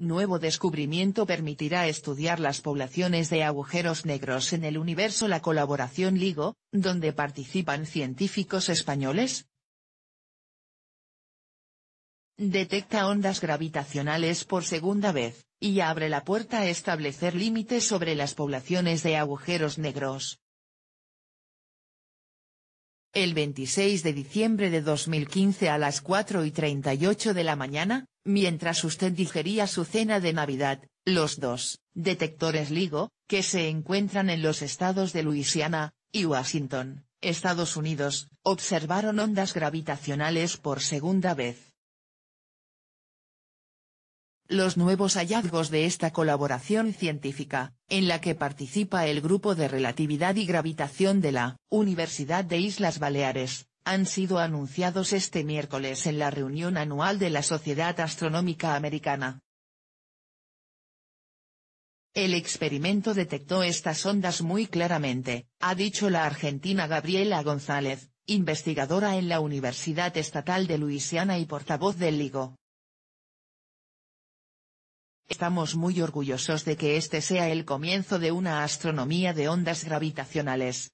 Nuevo descubrimiento permitirá estudiar las poblaciones de agujeros negros en el universo La colaboración LIGO, donde participan científicos españoles, detecta ondas gravitacionales por segunda vez, y abre la puerta a establecer límites sobre las poblaciones de agujeros negros. El 26 de diciembre de 2015 a las 4 y 38 de la mañana, Mientras usted digería su cena de Navidad, los dos detectores LIGO, que se encuentran en los estados de Luisiana y Washington, Estados Unidos, observaron ondas gravitacionales por segunda vez. Los nuevos hallazgos de esta colaboración científica, en la que participa el Grupo de Relatividad y Gravitación de la Universidad de Islas Baleares, han sido anunciados este miércoles en la reunión anual de la Sociedad Astronómica Americana. El experimento detectó estas ondas muy claramente, ha dicho la argentina Gabriela González, investigadora en la Universidad Estatal de Luisiana y portavoz del LIGO. Estamos muy orgullosos de que este sea el comienzo de una astronomía de ondas gravitacionales,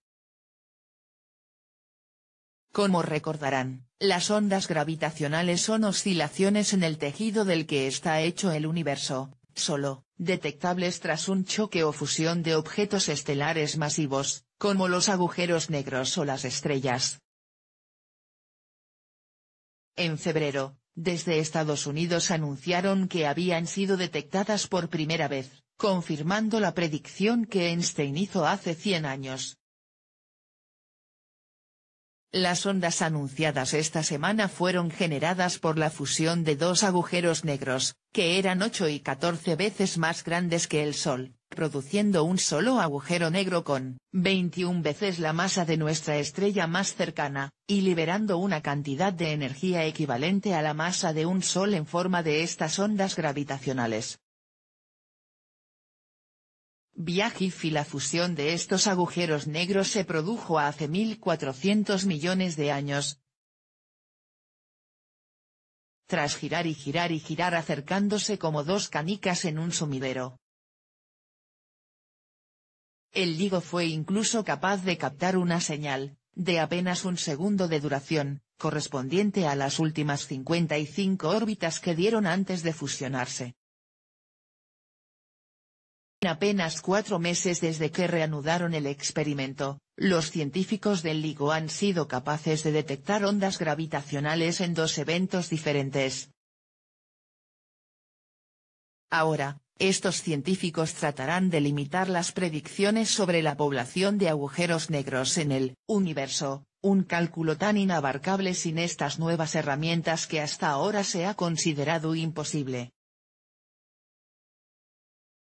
como recordarán, las ondas gravitacionales son oscilaciones en el tejido del que está hecho el universo, solo, detectables tras un choque o fusión de objetos estelares masivos, como los agujeros negros o las estrellas. En febrero, desde Estados Unidos anunciaron que habían sido detectadas por primera vez, confirmando la predicción que Einstein hizo hace 100 años, las ondas anunciadas esta semana fueron generadas por la fusión de dos agujeros negros, que eran 8 y 14 veces más grandes que el Sol, produciendo un solo agujero negro con 21 veces la masa de nuestra estrella más cercana, y liberando una cantidad de energía equivalente a la masa de un Sol en forma de estas ondas gravitacionales. Viajif y la fusión de estos agujeros negros se produjo hace 1400 millones de años. Tras girar y girar y girar acercándose como dos canicas en un sumidero. El LIGO fue incluso capaz de captar una señal, de apenas un segundo de duración, correspondiente a las últimas 55 órbitas que dieron antes de fusionarse apenas cuatro meses desde que reanudaron el experimento, los científicos del LIGO han sido capaces de detectar ondas gravitacionales en dos eventos diferentes. Ahora, estos científicos tratarán de limitar las predicciones sobre la población de agujeros negros en el universo, un cálculo tan inabarcable sin estas nuevas herramientas que hasta ahora se ha considerado imposible.